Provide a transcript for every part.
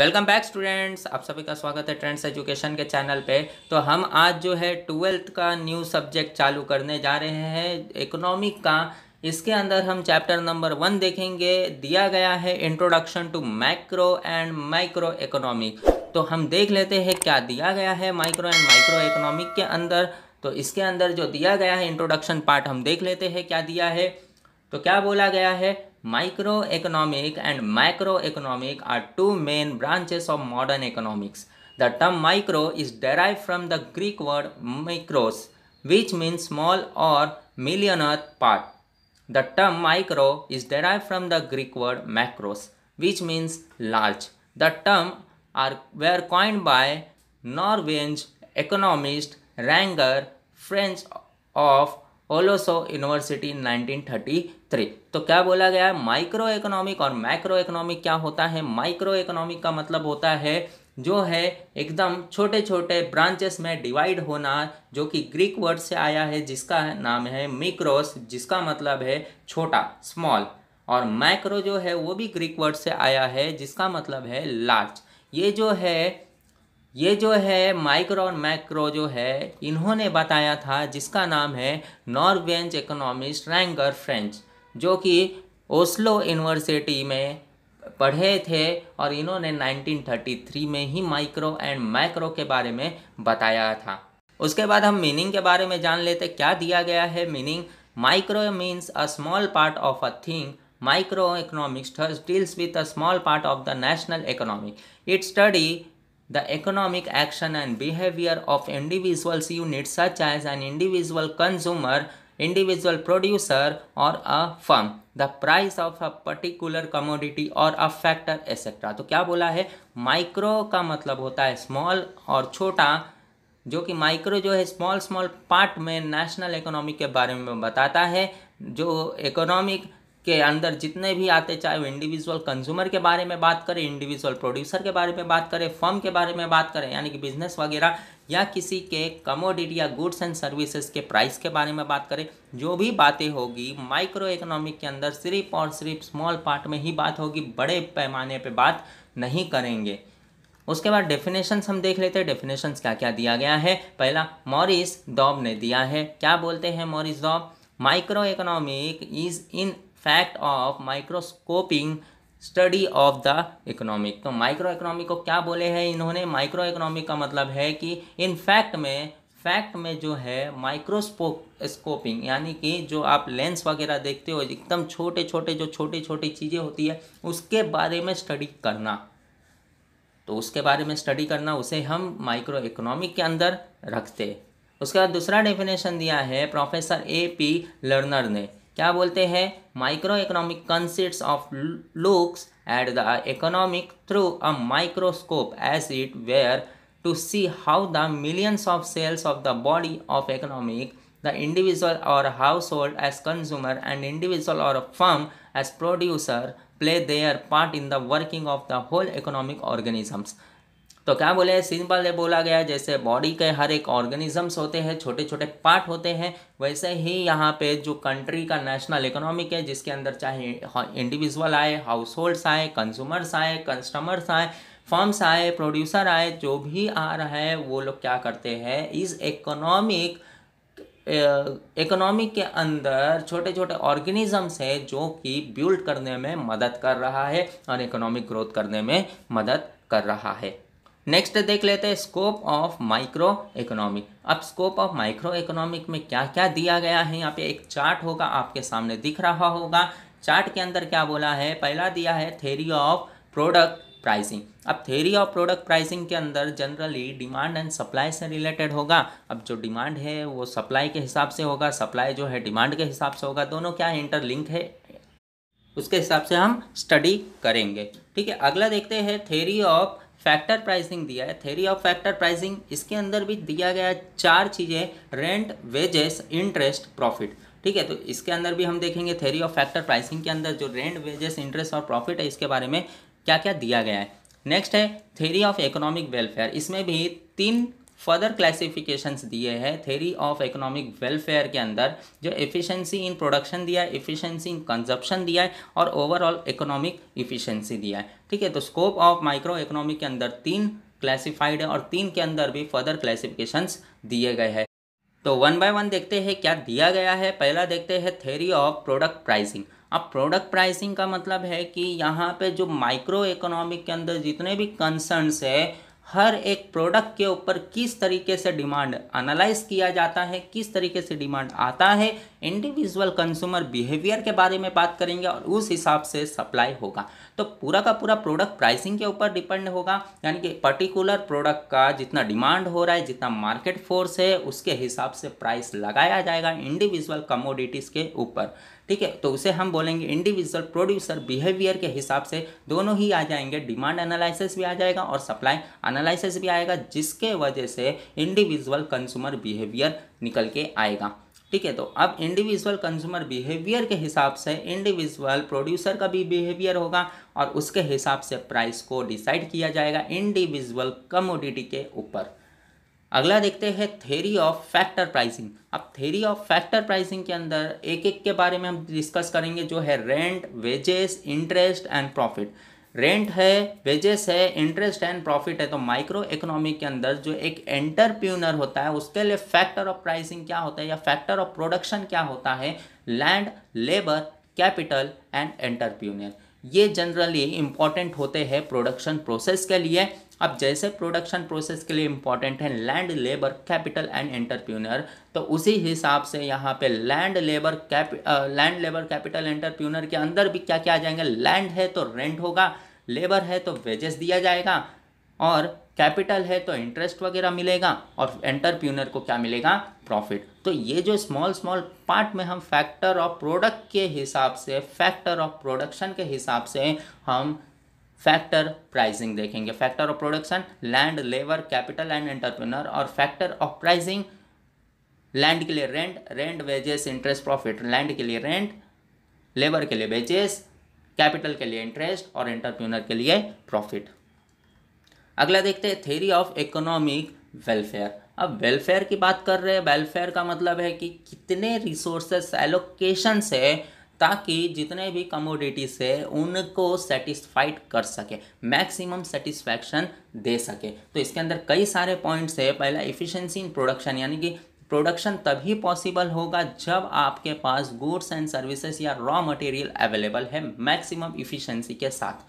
welcome back students आप सभी का स्वागत है ट्रेंड्स एजुकेशन के चैनल पे तो हम आज जो है ट्वेल्थ का न्यू सब्जेक्ट चालू करने जा रहे हैं इकोनॉमिक का इसके अंदर हम चैप्टर नंबर वन देखेंगे दिया गया है introduction to micro and micro economic तो हम देख लेते हैं क्या दिया गया है माइक्रो एंड माइक्रो इकोनॉमिक के अंदर तो इसके अंदर जो दिया गया है इंट्रोडक्शन पार्ट हम देख लेते हैं क्या दिया है तो क्या बोला गया है micro economic and micro economic are two main branches of modern economics the term micro is derive from the Greek word micros which means small और millionaire part the term micro is derive from the Greek word micros which means large the term are way are coined by Norwegian economist Ragnar French of ओलोसो university in nineteen thirty three तो क्या बोला गया है micro economic और micro economic क्या होता है माइक्रो इकोनॉमिक का मतलब होता है जो है एकदम छोटे छोटे ब्रांचेस में डिवाइड होना जो कि ग्रीक वर्ड से आया है जिसका नाम है मिक्रोस जिसका मतलब है छोटा स्मॉल और माइक्रो जो है वो भी ग्रीक वर्ड से आया है जिसका मतलब है लार्ज ये जो है ये जो है माइक्रो और मैक्रो जो है इन्होंने बताया था जिसका नाम है नॉर्वेज इकोनॉमिस्ट रैंगर फ्रेंच जो कि ओस्लो यूनिवर्सिटी में पढ़े थे और इन्होंने 1933 में ही माइक्रो एंड माइक्रो के बारे में बताया था उसके बाद हम मीनिंग के बारे में जान लेते क्या दिया गया है meaning micro means a small part of a thing micro economics deals with a small part of the national economic it study the economic action and behaviour of individuals unit such as an individual consumer individual producer or a firm the price of a particular commodity और a factor etc तो क्या बोला है micro का मतलब होता है small और छोटा जो कि माइक्रो जो है स्मॉल स्मॉल पार्ट में नेशनल इकोनॉमी के बारे में बताता है जो इकोनॉमिक के अंदर जितने भी आते चाहे वो इंडिविजुअल कंज्यूमर के बारे में बात करें इंडिविजुअल प्रोड्यूसर के बारे में बात करें फर्म के बारे में बात करें यानी कि बिजनेस वगैरह या किसी के कमोडिटी या गुड्स एंड सर्विसेज के प्राइस के बारे में बात करें जो भी बातें होगी माइक्रो इकोनॉमिक के अंदर सिर्फ और सिर्फ स्मॉल पार्ट में ही बात होगी बड़े पैमाने पर बात नहीं करेंगे उसके बाद डेफिनेशंस हम देख लेते हैं डेफिनेशंस क्या क्या दिया गया है पहला मॉरिस डॉब ने दिया है क्या बोलते हैं Maurice Dobb micro economic is in fact of microscoping study of the economic तो माइक्रो इकोनॉमिक को क्या बोले हैं इन्होंने माइक्रो इकोनॉमिक का मतलब है कि इन फैक्ट में फैक्ट में जो है माइक्रोस्कोपिंग यानी कि जो आप लेंस वगैरह देखते हो एकदम छोटे छोटे जो छोटी छोटी चीज़ें होती है उसके बारे में स्टडी करना तो उसके बारे में स्टडी करना उसे हम माइक्रो इकोनॉमिक के अंदर रखते उसके बाद दूसरा डेफिनेशन दिया है प्रोफेसर ए पी लर्नर ने क्या बोलते हैं microeconomic consists of looks at the economic through a microscope as it were to see how the millions of cells of the body of economic the individual or household as consumer and individual or firm as producer play their part in the working of the whole economic organisms तो क्या बोले simple ये बोला गया जैसे body के हर एक organisms होते हैं छोटे छोटे पार्ट होते हैं वैसे ही यहाँ पे जो कंट्री का नेशनल इकोनॉमिक है जिसके अंदर चाहे इंडिविजुअल आए हाउस होल्ड्स आए कंज्यूमर्स आए कस्टमर्स आए फर्म्स आए प्रोड्यूसर आए जो भी आ रहा है वो लोग क्या करते हैं इस इकोनॉमिक इकोनॉमिक के अंदर छोटे छोटे ऑर्गेनिजम्स हैं जो कि बिल्ड करने में मदद कर रहा है और इकोनॉमिक ग्रोथ करने में मदद कर रहा है नेक्स्ट देख लेते हैं स्कोप ऑफ माइक्रो इकोनॉमिक अब स्कोप ऑफ माइक्रो इकोनॉमिक में क्या क्या दिया गया है यहाँ पे एक चार्ट होगा आपके सामने दिख रहा होगा चार्ट के अंदर क्या बोला है पहला दिया है थेरी ऑफ प्रोडक्ट प्राइसिंग अब थेरी ऑफ प्रोडक्ट प्राइसिंग के अंदर जनरली डिमांड एंड सप्लाई से रिलेटेड होगा अब जो डिमांड है वो सप्लाई के हिसाब से होगा सप्लाई जो है डिमांड के हिसाब से होगा दोनों क्या इंटरलिंक है उसके हिसाब से हम स्टडी करेंगे ठीक है अगला देखते हैं थेरी ऑफ फैक्टर प्राइसिंग दिया है थेरी ऑफ फैक्टर प्राइसिंग इसके अंदर भी दिया गया चार चीज़ें रेंट वेजेस इंटरेस्ट प्रॉफिट ठीक है तो इसके अंदर भी हम देखेंगे थेरी ऑफ फैक्टर प्राइसिंग के अंदर जो रेंट वेजेस इंटरेस्ट और प्रॉफिट है इसके बारे में क्या क्या दिया गया है नेक्स्ट है थेरी ऑफ इकोनॉमिक वेलफेयर इसमें भी तीन फर्दर क्लासिफिकेशन दिए हैं थेरी ऑफ इकोनॉमिक वेलफेयर के अंदर जो एफिशिएंसी इन प्रोडक्शन दिया है एफिशिएंसी इन कंजप्शन दिया है और ओवरऑल इकोनॉमिक इफिशिएंसी दिया है ठीक है तो स्कोप ऑफ माइक्रो इकोनॉमिक के अंदर तीन क्लासिफाइड है और तीन के अंदर भी फर्दर क्लासिफिकेशन दिए गए हैं तो वन बाय वन देखते हैं क्या दिया गया है पहला देखते हैं थेरी ऑफ प्रोडक्ट प्राइसिंग अब प्रोडक्ट प्राइसिंग का मतलब है कि यहाँ पे जो माइक्रो इकोनॉमिक के अंदर जितने भी कंसर्न्स है हर एक प्रोडक्ट के ऊपर किस तरीके से डिमांड एनालाइज किया जाता है किस तरीके से डिमांड आता है इंडिविजुअल कंज्यूमर बिहेवियर के बारे में बात करेंगे और उस हिसाब से सप्लाई होगा तो पूरा का पूरा प्रोडक्ट प्राइसिंग के ऊपर डिपेंड होगा यानी कि पर्टिकुलर प्रोडक्ट का जितना डिमांड हो रहा है जितना मार्केट फोर्स है उसके हिसाब से प्राइस लगाया जाएगा इंडिविजुअल कमोडिटीज़ के ऊपर ठीक है तो उसे हम बोलेंगे इंडिविजुअल प्रोड्यूसर बिहेवियर के हिसाब से दोनों ही आ जाएंगे डिमांड एनालिसिस भी आ जाएगा और सप्लाई एनालिसिस भी आएगा जिसके वजह से इंडिविजुअल कंज्यूमर बिहेवियर निकल के आएगा ठीक है तो अब इंडिविजुअल कंज्यूमर बिहेवियर के हिसाब से इंडिविजुअल प्रोड्यूसर का भी बिहेवियर होगा और उसके हिसाब से प्राइस को डिसाइड किया जाएगा इंडिविजुअल कमोडिटी के ऊपर अगला देखते हैं थेरी ऑफ फैक्टर प्राइसिंग अब थेरी ऑफ फैक्टर प्राइसिंग के अंदर एक एक के बारे में हम डिस्कस करेंगे जो है rent wages interest and profit rent है वेजेस है इंटरेस्ट एंड प्रॉफिट है तो माइक्रो इकोनॉमी के अंदर जो एक एंटरप्रीनर होता है उसके लिए फैक्टर ऑफ प्राइसिंग क्या होता है या फैक्टर ऑफ प्रोडक्शन क्या होता है land labour capital and entrepreneur ये जनरली इंपॉर्टेंट होते हैं प्रोडक्शन प्रोसेस के लिए अब जैसे प्रोडक्शन प्रोसेस के लिए इंपॉर्टेंट है land labour capital and entrepreneur तो उसी हिसाब से यहाँ पे land labour cap land labour capital entrepreneur के अंदर भी क्या क्या आ जाएंगे लैंड है तो रेंट होगा लेबर है तो वेजेस दिया जाएगा और कैपिटल है तो इंटरेस्ट वगैरह मिलेगा और एंटरप्रीनर को क्या मिलेगा प्रॉफिट तो ये जो स्मॉल स्मॉल पार्ट में हम फैक्टर ऑफ प्रोडक्ट के हिसाब से फैक्टर ऑफ प्रोडक्शन के हिसाब से हम फैक्टर प्राइसिंग देखेंगे factor of production land labour capital and entrepreneur और फैक्टर ऑफ प्राइसिंग लैंड के लिए rent rent wages interest profit land के लिए रेंट लेबर के लिए वेजेस कैपिटल के लिए इंटरेस्ट और एंटरप्रेनर के लिए प्रॉफिट अगला देखते हैं थेरी ऑफ इकोनॉमिक वेलफेयर अब वेलफेयर की बात कर रहे हैं वेलफेयर का मतलब है कि कितने रिसोर्सेस एलोकेशन से ताकि जितने भी कमोडिटीज़ है उनको सेटिस्फाइड कर सके मैक्सिमम सेटिस्फैक्शन दे सके तो इसके अंदर कई सारे पॉइंट्स है पहला इफ़िशेंसी इन प्रोडक्शन यानी कि प्रोडक्शन तभी पॉसिबल होगा जब आपके पास गुड्स एंड सर्विसेज या रॉ मटेरियल अवेलेबल है मैक्सिमम इफ़िशेंसी के साथ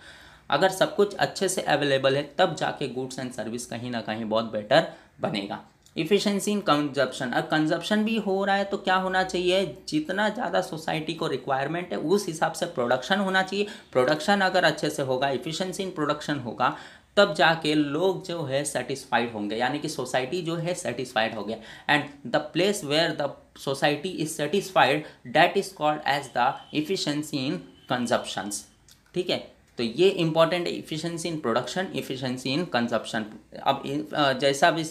अगर सब कुछ अच्छे से अवेलेबल है तब जाके गुड्स एंड सर्विस कहीं ना कहीं बहुत बेटर बनेगा इफिशेंसी इन कंजप्शन अगर कंजप्शन भी हो रहा है तो क्या होना चाहिए जितना ज़्यादा सोसाइटी को रिक्वायरमेंट है उस हिसाब से प्रोडक्शन होना चाहिए प्रोडक्शन अगर अच्छे से होगा इफिशेंसी इन प्रोडक्शन होगा तब जाके लोग जो है सेटिस्फाइड होंगे यानी कि सोसाइटी जो है सेटिस्फाइड हो गया and the place where the society is satisfied that is called as the efficiency in consumptions ठीक है तो ये इंपॉर्टेंट है efficiency in production efficiency in consumption अब जैसा भी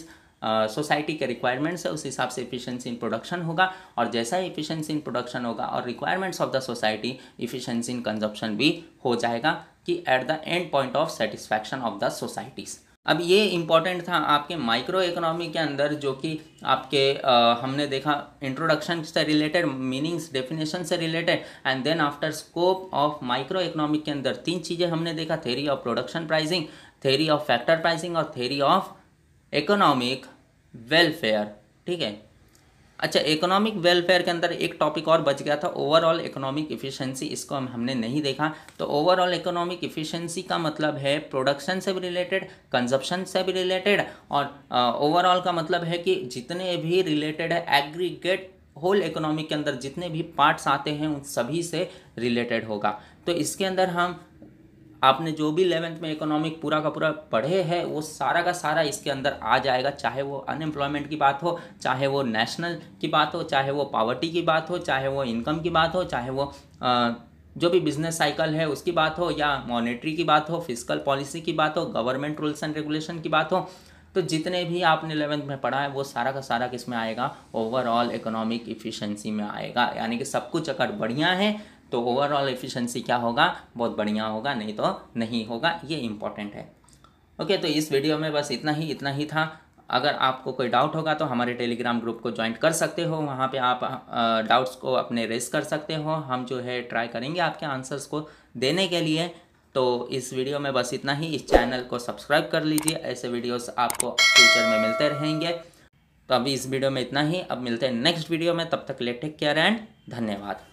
सोसाइटी के रिक्वायरमेंट्स है उस हिसाब से इफिशियंसी इन प्रोडक्शन होगा और जैसा ही इफिशियंसी इन प्रोडक्शन होगा और requirements of the society efficiency in consumption भी हो जाएगा कि at the end point of satisfaction of the societies अब ये इम्पॉर्टेंट था आपके माइक्रो इकोनॉमी के अंदर जो कि आपके आ, हमने देखा इंट्रोडक्शन से रिलेटेड मीनिंग्स डेफिनेशन से related and then after scope of micro economy के अंदर तीन चीज़ें हमने देखा theory of production pricing theory of factor pricing और थेरी ऑफ इकोनॉमिक वेलफेयर ठीक है अच्छा इकोनॉमिक वेलफेयर के अंदर एक टॉपिक और बच गया था ओवरऑल इकोनॉमिक इफिशियंसी इसको हम हमने नहीं देखा तो ओवरऑल इकोनॉमिक इफिशियंसी का मतलब है प्रोडक्शन से भी रिलेटेड कंजप्शन से भी रिलेटेड और ओवरऑल uh, का मतलब है कि जितने भी रिलेटेड है एग्रीगेट होल इकोनॉमिक के अंदर जितने भी पार्ट्स आते हैं उन सभी से रिलेटेड होगा तो इसके अंदर हम आपने जो भी इलेवेंथ में इकोनॉमिक पूरा का पूरा पढ़े हैं वो सारा का सारा इसके अंदर आ जाएगा चाहे वो अनएम्प्लॉयमेंट की बात हो चाहे वो नेशनल की बात हो चाहे वो पावर्टी की बात हो चाहे वो इनकम की बात हो चाहे वो आ, जो भी बिजनेस साइकिल है उसकी बात हो या मॉनेटरी की बात हो फिजिकल पॉलिसी की बात हो गवर्नमेंट रूल्स एंड रेगुलेशन की बात हो तो जितने भी आपने इलेवेंथ में पढ़ा है वो सारा का सारा किस में आएगा ओवरऑल इकोनॉमिक इफिशेंसी में आएगा यानी कि सब कुछ अगर बढ़िया है तो ओवरऑल एफिशिएंसी क्या होगा बहुत बढ़िया होगा नहीं तो नहीं होगा ये इंपॉर्टेंट है ओके तो इस वीडियो में बस इतना ही इतना ही था अगर आपको कोई डाउट होगा तो हमारे टेलीग्राम ग्रुप को ज्वाइन कर सकते हो वहाँ पे आप डाउट्स को अपने रेस कर सकते हो हम जो है ट्राई करेंगे आपके आंसर्स को देने के लिए तो इस वीडियो में बस इतना ही इस चैनल को सब्सक्राइब कर लीजिए ऐसे वीडियोस आपको फ्यूचर में मिलते रहेंगे तो अभी इस वीडियो में इतना ही अब मिलते हैं नेक्स्ट वीडियो में तब तक ले टेक केयर एंड धन्यवाद